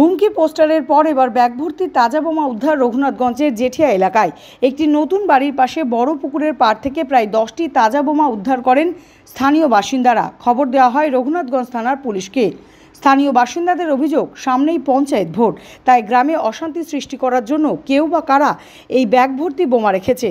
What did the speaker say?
হুমকি পোস্টারের পর এবার ব্যাগ ভর্তি তাজা বোমা উদ্ধার রঘুনাথগঞ্জের জেঠিয়া এলাকায় একটি নতুন বাড়ির পাশে বড় পুকুরের পার থেকে প্রায় দশটি তাজা বোমা উদ্ধার করেন স্থানীয় বাসিন্দারা খবর দেওয়া হয় রঘুনাথগঞ্জ থানার পুলিশকে স্থানীয় বাসিন্দাদের অভিযোগ সামনেই পঞ্চায়েত ভোট তাই গ্রামে অশান্তি সৃষ্টি করার জন্য কেউ বা কারা এই ব্যাগ ভর্তি বোমা রেখেছে